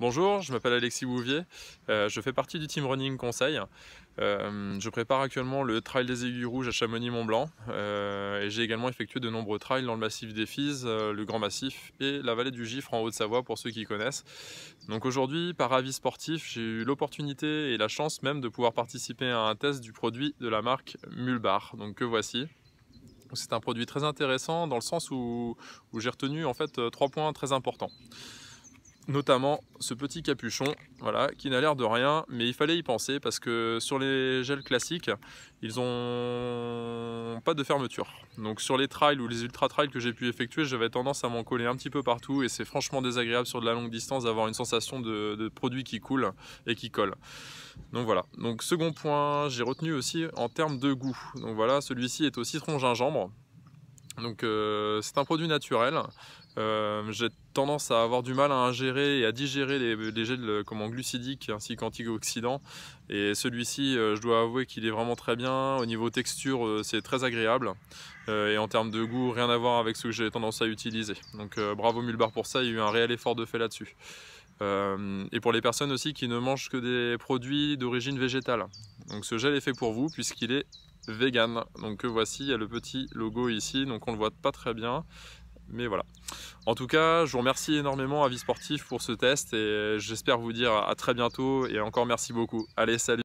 Bonjour, je m'appelle Alexis Bouvier, euh, je fais partie du team Running Conseil. Euh, je prépare actuellement le Trail des Aiguilles Rouges à Chamonix-Mont-Blanc euh, et j'ai également effectué de nombreux trails dans le massif des Fises, le Grand Massif et la vallée du Gifre en Haute-Savoie pour ceux qui connaissent. Donc aujourd'hui, par avis sportif, j'ai eu l'opportunité et la chance même de pouvoir participer à un test du produit de la marque Mulbar, donc que voici. C'est un produit très intéressant dans le sens où j'ai retenu en fait trois points très importants notamment ce petit capuchon, voilà, qui n'a l'air de rien, mais il fallait y penser parce que sur les gels classiques, ils ont pas de fermeture. Donc sur les trails ou les ultra trails que j'ai pu effectuer, j'avais tendance à m'en coller un petit peu partout et c'est franchement désagréable sur de la longue distance d'avoir une sensation de, produit qui coule et qui colle. Donc voilà. Donc second point, j'ai retenu aussi en termes de goût. Donc voilà, celui-ci est au citron gingembre. Donc euh, c'est un produit naturel euh, j'ai tendance à avoir du mal à ingérer et à digérer les, les gels euh, en glucidiques ainsi qu'antioxydants. Et celui-ci, euh, je dois avouer qu'il est vraiment très bien. Au niveau texture, c'est très agréable. et en termes de goût, rien à voir avec ce que j'ai tendance à utiliser. Donc bravo Mulbar pour ça, il y a eu un réel effort de fait là-dessus. et pour les personnes aussi qui ne mangent que des produits d'origine végétale. Donc ce gel est fait pour vous puisqu'il est vegan. Donc voici, il y a le petit logo ici, donc on le voit pas très bien. Mais voilà. En tout cas, je vous remercie énormément, Avis Sportif, pour ce test et j'espère vous dire à très bientôt et encore merci beaucoup. Allez, salut